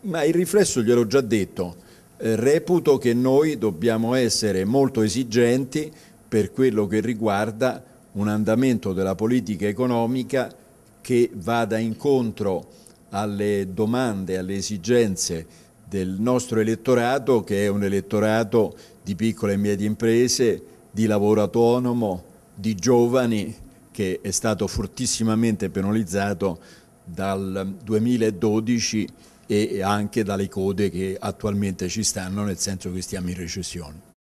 Ma il riflesso gliel'ho già detto, eh, reputo che noi dobbiamo essere molto esigenti per quello che riguarda un andamento della politica economica che vada incontro alle domande, alle esigenze del nostro elettorato che è un elettorato di piccole e medie imprese, di lavoro autonomo, di giovani che è stato fortissimamente penalizzato dal 2012 e anche dalle code che attualmente ci stanno, nel senso che stiamo in recessione.